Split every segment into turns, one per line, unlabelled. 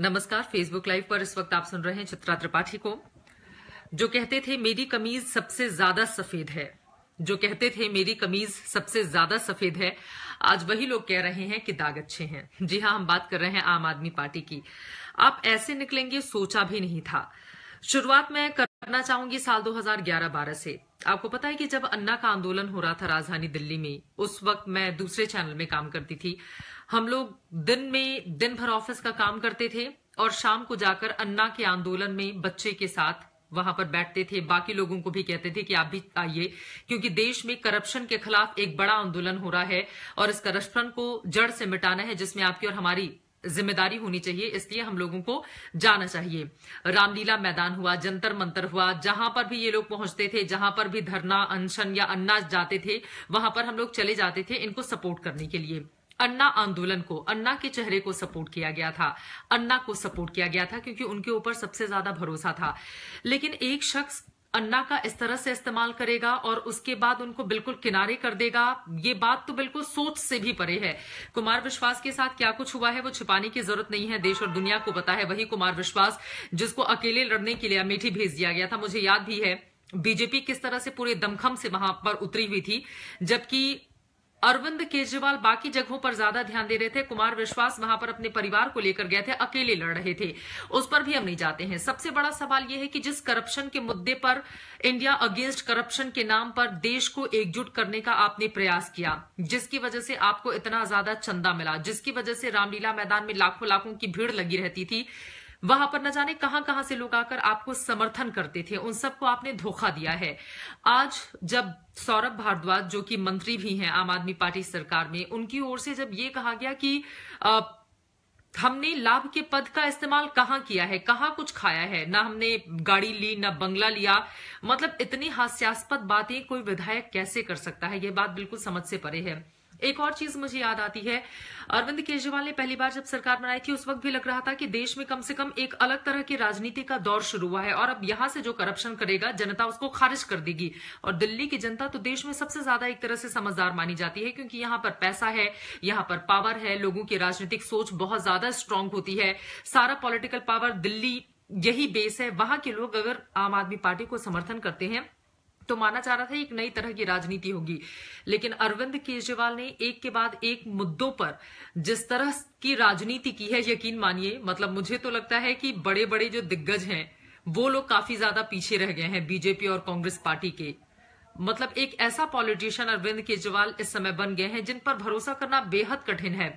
नमस्कार Facebook live पर इस वक्त आप सुन रहे हैं चित्रा त्रिपाठी को जो कहते थे मेरी कमीज सबसे ज्यादा सफेद है जो कहते थे मेरी कमीज सबसे ज्यादा सफेद है आज वही लोग कह रहे हैं कि दाग अच्छे हैं जी हाँ हम बात कर रहे हैं आम आदमी पार्टी की आप ऐसे निकलेंगे सोचा भी नहीं था शुरुआत में करना चाहूंगी साल 2011-12 से आपको पता है कि जब अन्ना का आंदोलन हो रहा था राजधानी दिल्ली में उस वक्त मैं दूसरे चैनल में काम करती थी हम लोग दिन में दिन भर ऑफिस का काम करते थे और शाम को जाकर अन्ना के आंदोलन में बच्चे के साथ वहां पर बैठते थे बाकी लोगों को भी कहते थे कि आप भी आइए क्योंकि देश में करप्शन के खिलाफ एक बड़ा आंदोलन हो रहा है और इस करप्शन को जड़ से मिटाना है जिसमें आपकी और हमारी जिम्मेदारी होनी चाहिए इसलिए हम लोगों को जाना चाहिए रामलीला मैदान हुआ जंतर मंतर हुआ जहां पर भी ये लोग पहुंचते थे जहां पर भी धरना अनशन या अन्ना जाते थे वहां पर हम लोग चले जाते थे इनको सपोर्ट करने के लिए अन्ना आंदोलन को अन्ना के चेहरे को सपोर्ट किया गया था अन्ना को सपोर्ट किया गया था क्योंकि उनके ऊपर सबसे ज्यादा भरोसा था लेकिन एक शख्स अन्ना का इस तरह से इस्तेमाल करेगा और उसके बाद उनको बिल्कुल किनारे कर देगा ये बात तो बिल्कुल सोच से भी परे है कुमार विश्वास के साथ क्या कुछ हुआ है वो छिपाने की जरूरत नहीं है देश और दुनिया को पता है वही कुमार विश्वास जिसको अकेले लड़ने के लिए अमेठी भेज दिया गया था मुझे याद भी है बीजेपी किस तरह से पूरे दमखम से वहां पर उतरी हुई थी जबकि अरविंद केजरीवाल बाकी जगहों पर ज्यादा ध्यान दे रहे थे कुमार विश्वास वहां पर अपने परिवार को लेकर गए थे अकेले लड़ रहे थे उस पर भी हम नहीं जाते हैं सबसे बड़ा सवाल यह है कि जिस करप्शन के मुद्दे पर इंडिया अगेंस्ट करप्शन के नाम पर देश को एकजुट करने का आपने प्रयास किया जिसकी वजह से आपको इतना ज्यादा चंदा मिला जिसकी वजह से रामलीला मैदान में लाखों लाखों की भीड़ लगी रहती थी वहां पर न जाने कहां कहां से लोग आकर आपको समर्थन करते थे उन सबको आपने धोखा दिया है आज जब सौरभ भारद्वाज जो कि मंत्री भी हैं आम आदमी पार्टी सरकार में उनकी ओर से जब ये कहा गया कि आ, हमने लाभ के पद का इस्तेमाल कहां किया है कहां कुछ खाया है ना हमने गाड़ी ली ना बंगला लिया मतलब इतनी हास्यास्पद बातें कोई विधायक कैसे कर सकता है यह बात बिल्कुल समझ से परे है एक और चीज मुझे याद आती है अरविंद केजरीवाल ने पहली बार जब सरकार बनाई थी उस वक्त भी लग रहा था कि देश में कम से कम एक अलग तरह की राजनीति का दौर शुरू हुआ है और अब यहां से जो करप्शन करेगा जनता उसको खारिज कर देगी और दिल्ली की जनता तो देश में सबसे ज्यादा एक तरह से समझदार मानी जाती है क्योंकि यहां पर पैसा है यहां पर पावर है लोगों की राजनीतिक सोच बहुत ज्यादा स्ट्रांग होती है सारा पॉलिटिकल पावर दिल्ली यही बेस है वहां के लोग अगर आम आदमी पार्टी को समर्थन करते हैं तो माना जा रहा था एक नई तरह की राजनीति होगी लेकिन अरविंद केजरीवाल ने एक के बाद एक मुद्दों पर जिस तरह की राजनीति की है यकीन मानिए मतलब मुझे तो लगता है कि बड़े बड़े जो दिग्गज हैं वो लोग काफी ज्यादा पीछे रह गए हैं बीजेपी और कांग्रेस पार्टी के मतलब एक ऐसा पॉलिटिशियन अरविंद केजरीवाल इस समय बन गए हैं जिन पर भरोसा करना बेहद कठिन है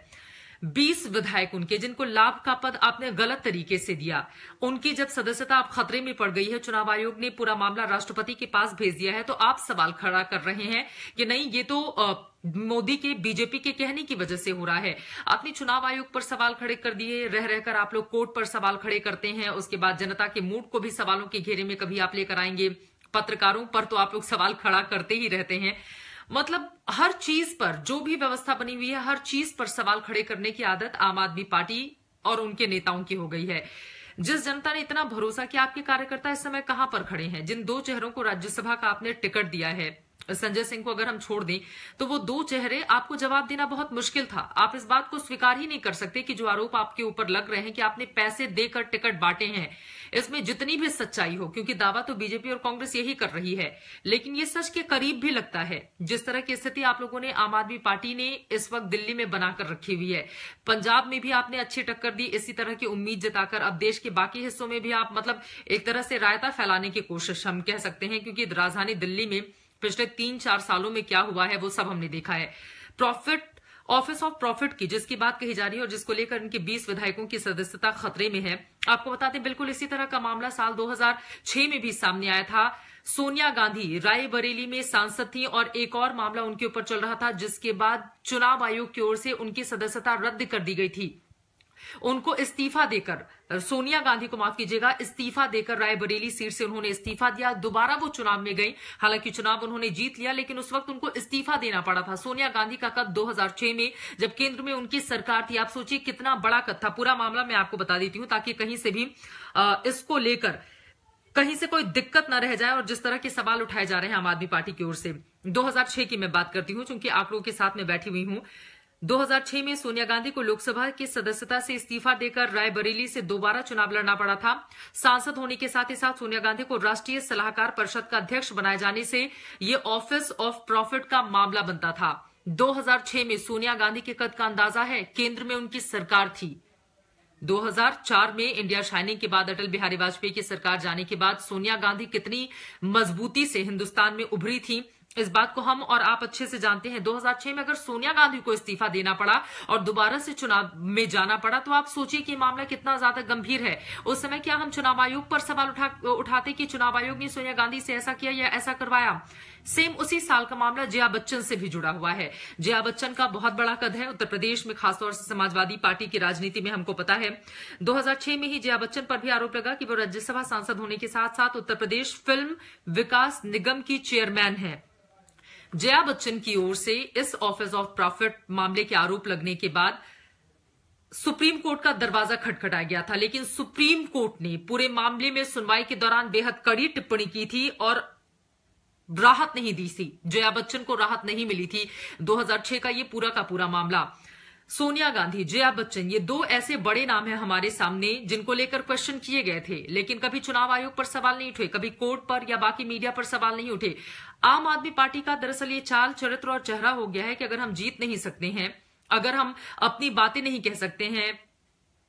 बीस विधायक उनके जिनको लाभ का पद आपने गलत तरीके से दिया उनकी जब सदस्यता आप खतरे में पड़ गई है चुनाव आयोग ने पूरा मामला राष्ट्रपति के पास भेज दिया है तो आप सवाल खड़ा कर रहे हैं कि नहीं ये तो आ, मोदी के बीजेपी के कहने की वजह से हो रहा है आपने चुनाव आयोग पर सवाल खड़े कर दिए रह रहकर आप लोग कोर्ट पर सवाल खड़े करते हैं उसके बाद जनता के मूड को भी सवालों के घेरे में कभी आप लेकर आएंगे पत्रकारों पर तो आप लोग सवाल खड़ा करते ही रहते हैं मतलब हर चीज पर जो भी व्यवस्था बनी हुई है हर चीज पर सवाल खड़े करने की आदत आम आदमी पार्टी और उनके नेताओं की हो गई है जिस जनता ने इतना भरोसा किया आपके कार्यकर्ता इस समय कहां पर खड़े हैं जिन दो चेहरों को राज्यसभा का आपने टिकट दिया है संजय सिंह को अगर हम छोड़ दें तो वो दो चेहरे आपको जवाब देना बहुत मुश्किल था आप इस बात को स्वीकार ही नहीं कर सकते कि जो आरोप आपके ऊपर लग रहे हैं कि आपने पैसे देकर टिकट बांटे हैं इसमें जितनी भी सच्चाई हो क्योंकि दावा तो बीजेपी और कांग्रेस यही कर रही है लेकिन ये सच के करीब भी लगता है जिस तरह की स्थिति आप लोगों ने आम आदमी पार्टी ने इस वक्त दिल्ली में बनाकर रखी हुई है पंजाब में भी आपने अच्छी टक्कर दी इसी तरह की उम्मीद जताकर अब देश के बाकी हिस्सों में भी आप मतलब एक तरह से रायता फैलाने की कोशिश हम कह सकते हैं क्योंकि राजधानी दिल्ली में पिछले तीन चार सालों में क्या हुआ है वो सब हमने देखा है प्रॉफिट ऑफिस ऑफ प्रॉफिट की जिसकी बात कही जा रही है और जिसको लेकर इनके 20 विधायकों की सदस्यता खतरे में है आपको बताते हैं बिल्कुल इसी तरह का मामला साल 2006 में भी सामने आया था सोनिया गांधी रायबरेली में सांसद थी और एक और मामला उनके ऊपर चल रहा था जिसके बाद चुनाव आयोग की ओर से उनकी सदस्यता रद्द कर दी गई थी उनको इस्तीफा देकर सोनिया गांधी को माफ कीजिएगा इस्तीफा देकर रायबरेली सीट से उन्होंने इस्तीफा दिया दोबारा वो चुनाव में गई हालांकि चुनाव उन्होंने जीत लिया लेकिन उस वक्त उनको इस्तीफा देना पड़ा था सोनिया गांधी का कद 2006 में जब केंद्र में उनकी सरकार थी आप सोचिए कितना बड़ा कद था पूरा मामला मैं आपको बता देती हूं ताकि कहीं से भी इसको लेकर कहीं से कोई दिक्कत न रह जाए और जिस तरह के सवाल उठाए जा रहे हैं आम आदमी पार्टी की ओर से 2006 की मैं बात करती हूं चूंकि आंकड़ों के साथ में बैठी हुई हूं 2006 में सोनिया गांधी को लोकसभा की सदस्यता से इस्तीफा देकर रायबरेली से दोबारा चुनाव लड़ना पड़ा था सांसद होने के साथ ही साथ सोनिया गांधी को राष्ट्रीय सलाहकार परिषद का अध्यक्ष बनाए जाने से ये ऑफिस ऑफ प्रॉफिट का मामला बनता था 2006 में सोनिया गांधी के कद का अंदाजा है केंद्र में उनकी सरकार थी 2004 में इंडिया शाइनिंग के बाद अटल बिहारी वाजपेयी की सरकार जाने के बाद सोनिया गांधी कितनी मजबूती से हिंदुस्तान में उभरी थी इस बात को हम और आप अच्छे से जानते हैं 2006 में अगर सोनिया गांधी को इस्तीफा देना पड़ा और दोबारा से चुनाव में जाना पड़ा तो आप सोचिए कि मामला कितना ज्यादा गंभीर है उस समय क्या हम चुनाव आयोग पर सवाल उठा उठाते कि चुनाव आयोग ने सोनिया गांधी से ऐसा किया या ऐसा करवाया सेम उसी साल का मामला जया बच्चन से भी जुड़ा हुआ है जया बच्चन का बहुत बड़ा कद है उत्तर प्रदेश में खासतौर से समाजवादी पार्टी की राजनीति में हमको पता है 2006 में ही जया बच्चन पर भी आरोप लगा कि वो राज्यसभा सांसद होने के साथ साथ उत्तर प्रदेश फिल्म विकास निगम की चेयरमैन है जया बच्चन की ओर से इस ऑफिस ऑफ प्रॉफिट मामले के आरोप लगने के बाद सुप्रीम कोर्ट का दरवाजा खटखटाया गया था लेकिन सुप्रीम कोर्ट ने पूरे मामले में सुनवाई के दौरान बेहद कड़ी टिप्पणी की थी और राहत नहीं दी थी जया बच्चन को राहत नहीं मिली थी 2006 का ये पूरा का पूरा मामला सोनिया गांधी जया बच्चन ये दो ऐसे बड़े नाम हैं हमारे सामने जिनको लेकर क्वेश्चन किए गए थे लेकिन कभी चुनाव आयोग पर सवाल नहीं उठे कभी कोर्ट पर या बाकी मीडिया पर सवाल नहीं उठे आम आदमी पार्टी का दरअसल ये चाल चरित्र और चेहरा हो गया है कि अगर हम जीत नहीं सकते हैं अगर हम अपनी बातें नहीं कह सकते हैं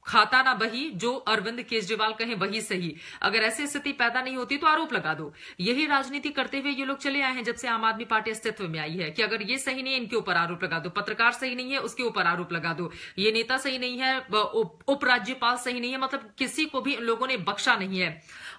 खाता ना बही जो अरविंद केजरीवाल कहें वही सही अगर ऐसी स्थिति पैदा नहीं होती तो आरोप लगा दो यही राजनीति करते हुए ये लोग चले आए हैं जब से आम आदमी पार्टी अस्तित्व में आई है कि अगर ये सही नहीं है इनके ऊपर आरोप लगा दो पत्रकार सही नहीं है उसके ऊपर आरोप लगा दो ये नेता सही नहीं है उपराज्यपाल सही नहीं है मतलब किसी को भी इन लोगों ने बख्शा नहीं है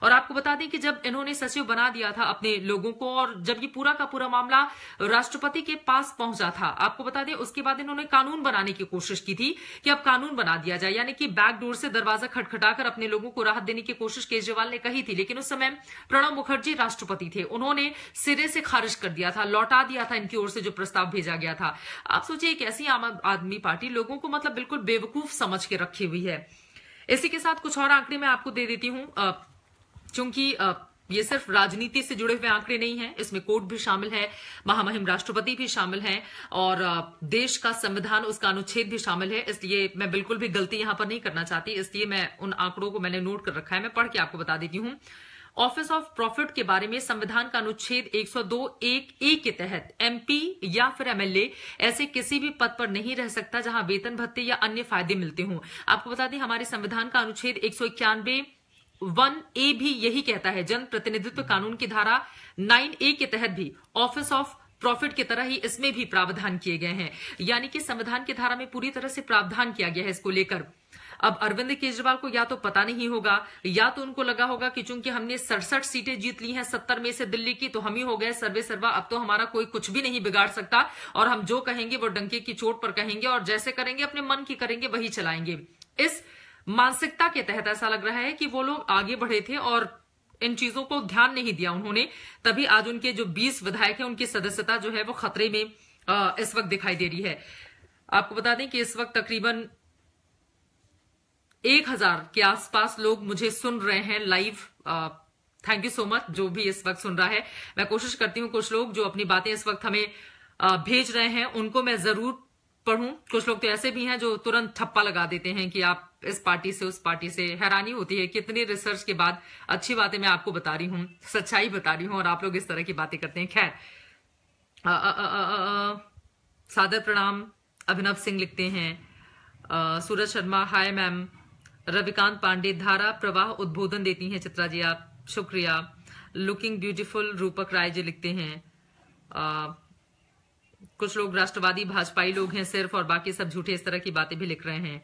और आपको बता दें कि जब इन्होंने सचिव बना दिया था अपने लोगों को और जब ये पूरा का पूरा मामला राष्ट्रपति के पास पहुंचा था आपको बता दें उसके बाद इन्होंने कानून बनाने की कोशिश की थी कि अब कानून बना दिया जाए यानी कि बैकडोर से दरवाजा खटखटाकर अपने लोगों को राहत देने की कोशिश केजरीवाल ने कही थी लेकिन उस समय प्रणब मुखर्जी राष्ट्रपति थे उन्होंने सिरे से खारिज कर दिया था लौटा दिया था इनकी ओर से जो प्रस्ताव भेजा गया था आप सोचिए एक ऐसी आम आदमी पार्टी लोगों को मतलब बिल्कुल बेवकूफ समझ के रखी हुई है इसी के साथ कुछ और आंकड़े मैं आपको दे देती हूं चूंकि ये सिर्फ राजनीति से जुड़े हुए आंकड़े नहीं हैं इसमें कोर्ट भी शामिल है महामहिम राष्ट्रपति भी शामिल हैं और देश का संविधान उसका अनुच्छेद भी शामिल है इसलिए मैं बिल्कुल भी गलती यहां पर नहीं करना चाहती इसलिए मैं उन आंकड़ों को मैंने नोट कर रखा है मैं पढ़ के आपको बता देती हूं ऑफिस ऑफ प्रॉफिट के बारे में संविधान का अनुच्छेद 102 एक ए के तहत एमपी या फिर एमएलए ऐसे किसी भी पद पर नहीं रह सकता जहां वेतन भत्ते या अन्य फायदे मिलते हों आपको बता दें हमारे संविधान का अनुच्छेद एक सौ वन ए भी यही कहता है जन प्रतिनिधित्व कानून की धारा नाइन ए के तहत भी ऑफिस ऑफ प्रॉफिट की तरह ही इसमें भी प्रावधान किए गए हैं यानी कि संविधान की धारा में पूरी तरह से प्रावधान किया गया है इसको लेकर अब अरविंद केजरीवाल को या तो पता नहीं होगा या तो उनको लगा होगा कि चूंकि हमने सड़सठ सीटें जीत ली हैं सत्तर में से दिल्ली की तो हम ही हो गए सर्वे सर्वा अब तो हमारा कोई कुछ भी नहीं बिगाड़ सकता और हम जो कहेंगे वो डंके की चोट पर कहेंगे और जैसे करेंगे अपने मन की करेंगे वही चलाएंगे इस मानसिकता के तहत ऐसा लग रहा है कि वो लोग आगे बढ़े थे और इन चीजों को ध्यान नहीं दिया उन्होंने तभी आज उनके जो 20 विधायक हैं उनकी सदस्यता जो है वो खतरे में इस वक्त दिखाई दे रही है आपको बता दें कि इस वक्त तकरीबन एक हजार के आसपास लोग मुझे सुन रहे हैं live thank you so much जो भी इस वक्त सुन रहा है मैं कोशिश करती हूं कुछ लोग जो अपनी बातें इस वक्त हमें भेज रहे हैं उनको मैं जरूर पढ़ू कुछ लोग तो ऐसे भी हैं जो तुरंत ठप्पा लगा देते हैं कि आप इस पार्टी से उस पार्टी से हैरानी होती है कितनी रिसर्च के बाद अच्छी बातें मैं आपको बता रही हूँ सच्चाई बता रही हूँ और आप लोग इस तरह की बातें करते हैं खैर सादर प्रणाम अभिनव सिंह लिखते हैं सूरज शर्मा हाय मैम रविकांत पांडे धारा प्रवाह उद्बोधन देती हैं चित्रा जी आप शुक्रिया लुकिंग ब्यूटीफुल रूपक राय जी लिखते हैं आ, कुछ लोग राष्ट्रवादी भाजपाई लोग हैं सिर्फ और बाकी सब झूठे इस तरह की बातें भी लिख रहे हैं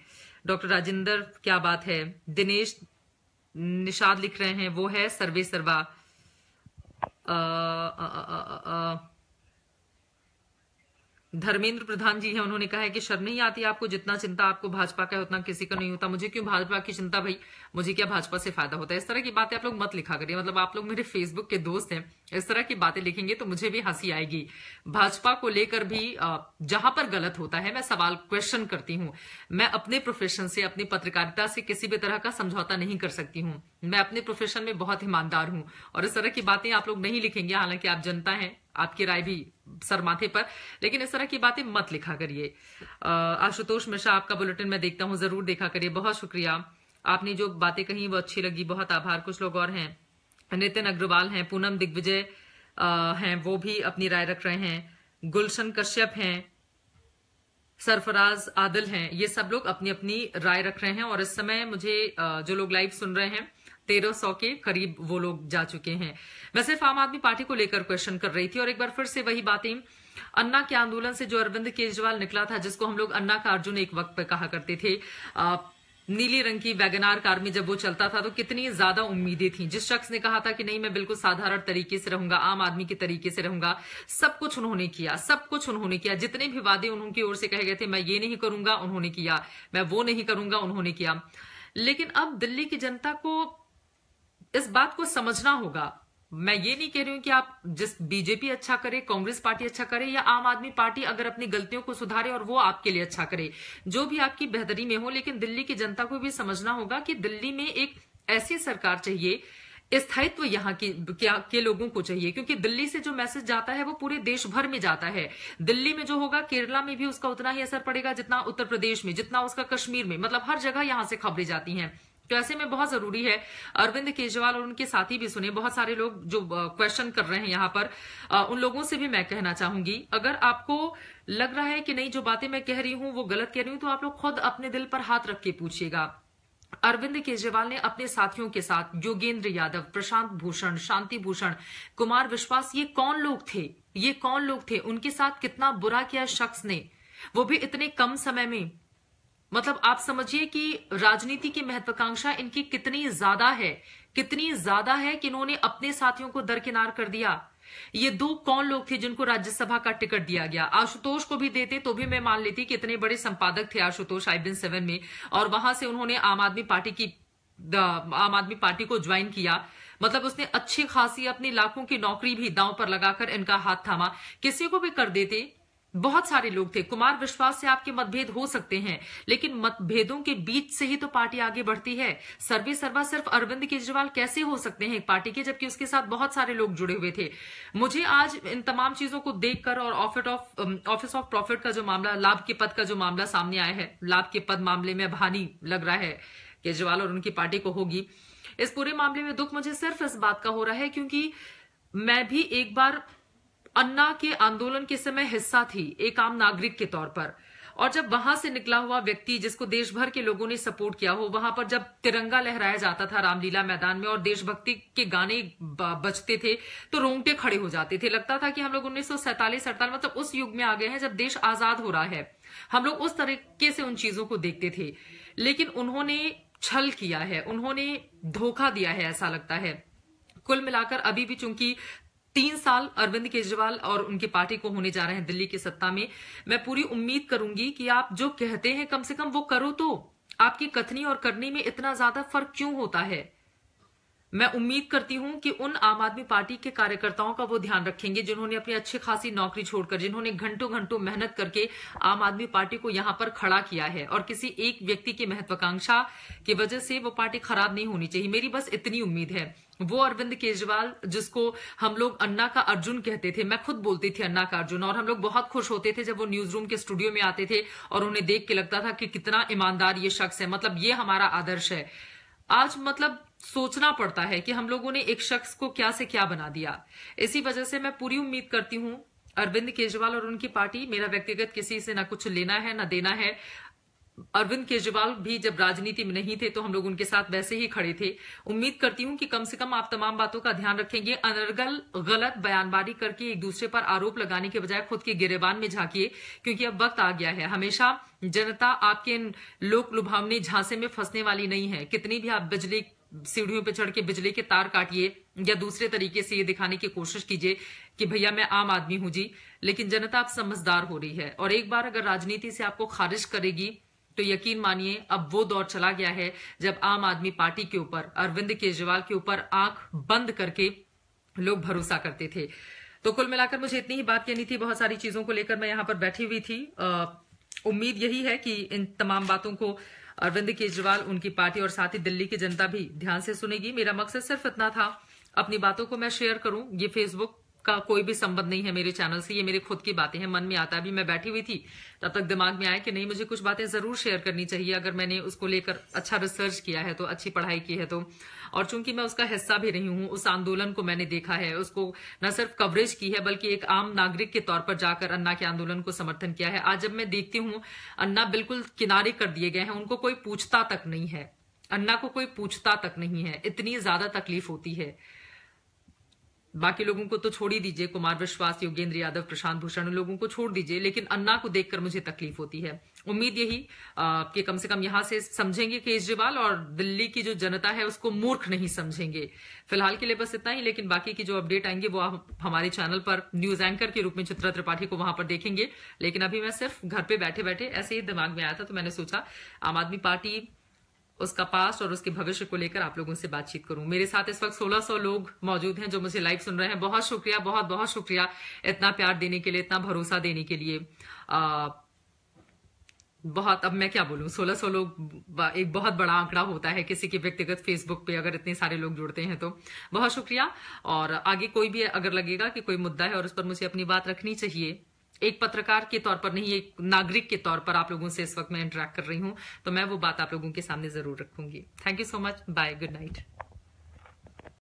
डॉक्टर राजेंद्र क्या बात है दिनेश निषाद लिख रहे हैं वो है सर्वे सर्वा धर्मेंद्र प्रधान जी हैं उन्होंने कहा है कि शर्म नहीं आती आपको जितना चिंता आपको भाजपा का है उतना किसी का नहीं होता मुझे क्यों भाजपा की चिंता भाई मुझे क्या भाजपा से फायदा होता है इस तरह की बातें आप लोग मत लिखा करिए मतलब आप लोग मेरे फेसबुक के दोस्त हैं इस तरह की बातें लिखेंगे तो मुझे भी हंसी आएगी भाजपा को लेकर भी जहां पर गलत होता है मैं सवाल क्वेश्चन करती हूँ मैं अपने प्रोफेशन से अपनी पत्रकारिता से किसी भी तरह का समझौता नहीं कर सकती हूँ मैं अपने प्रोफेशन में बहुत ईमानदार हूँ और इस तरह की बातें आप लोग नहीं लिखेंगे हालांकि आप जनता हैं आपकी राय भी सर माथे पर लेकिन इस तरह की बातें मत लिखा करिए आशुतोष मिश्रा आपका बुलेटिन मैं देखता हूँ जरूर देखा करिए बहुत शुक्रिया आपने जो बातें कही वो अच्छी लगी बहुत आभार कुछ लोग और हैं नितिन अग्रवाल हैं पूनम दिग्विजय हैं वो भी अपनी राय रख रहे हैं गुलशन कश्यप हैं सरफराज आदिल हैं ये सब लोग अपनी अपनी राय रख रहे हैं और इस समय मुझे जो लोग लाइव सुन रहे हैं तेरह सौ के करीब वो लोग जा चुके हैं मैं सिर्फ आम आदमी पार्टी को लेकर क्वेश्चन कर रही थी और एक बार फिर से वही बातें अन्ना के आंदोलन से जो अरविंद केजरीवाल निकला था जिसको हम लोग अन्ना का अर्जुन एक वक्त पर कहा करते थे नीली रंग की वैगनार कार में जब वो चलता था तो कितनी ज्यादा उम्मीदें थी जिस शख्स ने कहा था कि नहीं मैं बिल्कुल साधारण तरीके से रहूंगा आम आदमी के तरीके से रहूंगा सब कुछ उन्होंने किया सब कुछ उन्होंने किया जितने भी वादे उनकी ओर से कहे गए थे मैं ये नहीं करूंगा उन्होंने किया मैं वो नहीं करूंगा उन्होंने किया लेकिन अब दिल्ली की जनता को इस बात को समझना होगा मैं ये नहीं कह रही हूं कि आप जिस बीजेपी अच्छा करे कांग्रेस पार्टी अच्छा करे या आम आदमी पार्टी अगर अपनी गलतियों को सुधारे और वो आपके लिए अच्छा करे जो भी आपकी बेहतरी में हो लेकिन दिल्ली की जनता को भी समझना होगा कि दिल्ली में एक ऐसी सरकार चाहिए स्थायित्व यहाँ क्या के लोगों को चाहिए क्योंकि दिल्ली से जो मैसेज जाता है वो पूरे देश भर में जाता है दिल्ली में जो होगा केरला में भी उसका उतना ही असर पड़ेगा जितना उत्तर प्रदेश में जितना उसका कश्मीर में मतलब हर जगह यहाँ से खबरें जाती हैं तो ऐसे में बहुत जरूरी है अरविंद केजरीवाल और उनके साथी भी सुने बहुत सारे लोग जो क्वेश्चन कर रहे हैं यहाँ पर उन लोगों से भी मैं कहना चाहूंगी अगर आपको लग रहा है कि नहीं जो बातें मैं कह रही हूं वो गलत कह रही हूं तो आप लोग खुद अपने दिल पर हाथ रख के पूछिएगा अरविंद केजरीवाल ने अपने साथियों के साथ योगेंद्र यादव प्रशांत भूषण शांति भूषण कुमार विश्वास ये कौन लोग थे ये कौन लोग थे उनके साथ कितना बुरा किया शख्स ने वो भी इतने कम समय में मतलब आप समझिए कि राजनीति की महत्वाकांक्षा इनकी कितनी ज्यादा है कितनी ज्यादा है कि इन्होंने अपने साथियों को दरकिनार कर दिया ये दो कौन लोग थे जिनको राज्यसभा का टिकट दिया गया आशुतोष को भी देते तो भी मैं मान लेती कि इतने बड़े संपादक थे आशुतोष आईबिन सेवन में और वहां से उन्होंने आम आदमी पार्टी की आम आदमी पार्टी को ज्वाइन किया मतलब उसने अच्छी खासी अपनी लाखों की नौकरी भी दांव पर लगाकर इनका हाथ थामा किसी को भी कर देते बहुत सारे लोग थे कुमार विश्वास से आपके मतभेद हो सकते हैं लेकिन मतभेदों के बीच से ही तो पार्टी आगे बढ़ती है सर्वे सर्वा सिर्फ अरविंद केजरीवाल कैसे हो सकते हैं पार्टी के जबकि उसके साथ बहुत सारे लोग जुड़े हुए थे मुझे आज इन तमाम चीजों को देखकर और ऑफ ऑफिस ऑफ प्रॉफिट का जो मामला लाभ के पद का जो मामला सामने आया है लाभ के पद मामले में भानी लग रहा है केजरीवाल और उनकी पार्टी को होगी इस पूरे मामले में दुख मुझे सिर्फ इस बात का हो रहा है क्योंकि मैं भी एक बार अन्ना के आंदोलन के समय हिस्सा थी एक आम नागरिक के तौर पर और जब वहां से निकला हुआ व्यक्ति जिसको देश भर के लोगों ने सपोर्ट किया हो वहां पर जब तिरंगा लहराया जाता था रामलीला मैदान में और देशभक्ति के गाने बजते थे तो रोंगटे खड़े हो जाते थे लगता था कि हम लोग उन्नीस सौ मतलब उस युग में आ गए हैं जब देश आजाद हो रहा है हम लोग उस तरीके से उन चीजों को देखते थे लेकिन उन्होंने छल किया है उन्होंने धोखा दिया है ऐसा लगता है कुल मिलाकर अभी भी चूंकि तीन साल अरविंद केजरीवाल और उनकी पार्टी को होने जा रहे हैं दिल्ली की सत्ता में मैं पूरी उम्मीद करूंगी कि आप जो कहते हैं कम से कम वो करो तो आपकी कथनी और करनी में इतना ज्यादा फर्क क्यों होता है मैं उम्मीद करती हूं कि उन आम आदमी पार्टी के कार्यकर्ताओं का वो ध्यान रखेंगे जिन्होंने अपनी अच्छी खासी नौकरी छोड़कर जिन्होंने घंटों घंटों मेहनत करके आम आदमी पार्टी को यहां पर खड़ा किया है और किसी एक व्यक्ति की महत्वाकांक्षा की वजह से वो पार्टी खराब नहीं होनी चाहिए मेरी बस इतनी उम्मीद है वो अरविंद केजरीवाल जिसको हम लोग अन्ना का अर्जुन कहते थे मैं खुद बोलती थी अन्ना का अर्जुन और हम लोग बहुत खुश होते थे जब वो न्यूज रूम के स्टूडियो में आते थे और उन्हें देख के लगता था कि कितना ईमानदार ये शख्स है मतलब ये हमारा आदर्श है आज मतलब सोचना पड़ता है कि हम लोगों ने एक शख्स को क्या से क्या बना दिया इसी वजह से मैं पूरी उम्मीद करती हूं अरविंद केजरीवाल और उनकी पार्टी मेरा व्यक्तिगत किसी से ना कुछ लेना है ना देना है अरविंद केजरीवाल भी जब राजनीति में नहीं थे तो हम लोग उनके साथ वैसे ही खड़े थे उम्मीद करती हूं कि कम से कम आप तमाम बातों का ध्यान रखेंगे अनर्गल गलत बयानबाजी करके एक दूसरे पर आरोप लगाने के बजाय खुद के गिरेबान में झांकिए क्योंकि अब वक्त आ गया है हमेशा जनता आपके इन लोक लुभावने झांसे में फंसने वाली नहीं है कितनी भी आप बिजली सीढ़ियों पर चढ़ के बिजली के तार काटिए या दूसरे तरीके से ये दिखाने की कोशिश कीजिए कि भैया मैं आम आदमी हूं जी लेकिन जनता अब समझदार हो रही है और एक बार अगर राजनीति से आपको खारिज करेगी तो यकीन मानिए अब वो दौर चला गया है जब आम आदमी पार्टी के ऊपर अरविंद केजरीवाल के ऊपर आंख बंद करके लोग भरोसा करते थे तो कुल मिलाकर मुझे इतनी ही बात कहनी थी बहुत सारी चीजों को लेकर मैं यहां पर बैठी हुई थी उम्मीद यही है कि इन तमाम बातों को अरविंद केजरीवाल उनकी पार्टी और साथ ही दिल्ली की जनता भी ध्यान से सुनेगी मेरा मकसद सिर्फ इतना था अपनी बातों को मैं शेयर करूं ये फेसबुक का कोई भी संबंध नहीं है मेरे चैनल से ये मेरे खुद की बातें हैं मन में आता अभी मैं बैठी हुई थी तब तक दिमाग में आया कि नहीं मुझे कुछ बातें जरूर शेयर करनी चाहिए अगर मैंने उसको लेकर अच्छा रिसर्च किया है तो अच्छी पढ़ाई की है तो और चूंकि मैं उसका हिस्सा भी रही हूं उस आंदोलन को मैंने देखा है उसको न सिर्फ कवरेज की है बल्कि एक आम नागरिक के तौर पर जाकर अन्ना के आंदोलन को समर्थन किया है आज जब मैं देखती हूं अन्ना बिल्कुल किनारे कर दिए गए हैं उनको कोई पूछता तक नहीं है अन्ना को कोई पूछता तक नहीं है इतनी ज्यादा तकलीफ होती है बाकी लोगों को तो छोड़ ही दीजिए कुमार विश्वास योगेंद्र यादव प्रशांत भूषण लोगों को छोड़ दीजिए लेकिन अन्ना को देखकर मुझे तकलीफ होती है उम्मीद यही कि कम से कम यहां से समझेंगे केजरीवाल और दिल्ली की जो जनता है उसको मूर्ख नहीं समझेंगे फिलहाल के लिए बस इतना ही लेकिन बाकी की जो अपडेट आएंगे वो आप हमारे चैनल पर न्यूज एंकर के रूप में चित्रा त्रिपाठी को वहां पर देखेंगे लेकिन अभी मैं सिर्फ घर पे बैठे बैठे ऐसे ही दिमाग में आया था तो मैंने सोचा आम आदमी पार्टी उसका पास्ट और उसके भविष्य को लेकर आप लोगों से बातचीत करूं मेरे साथ इस वक्त 1600 लोग मौजूद हैं जो मुझे लाइव सुन रहे हैं बहुत शुक्रिया बहुत बहुत शुक्रिया इतना प्यार देने के लिए इतना भरोसा देने के लिए आ, बहुत अब मैं क्या बोलूं 1600 लोग एक बहुत बड़ा आंकड़ा होता है किसी के व्यक्तिगत फेसबुक पे अगर इतने सारे लोग जुड़ते हैं तो बहुत शुक्रिया और आगे कोई भी अगर लगेगा कि कोई मुद्दा है और उस पर मुझे अपनी बात रखनी चाहिए एक पत्रकार के तौर पर नहीं एक नागरिक के तौर पर आप लोगों से इस वक्त मैं इंटरेक्ट कर रही हूं तो मैं वो बात आप लोगों के सामने जरूर रखूंगी thank you so much bye good night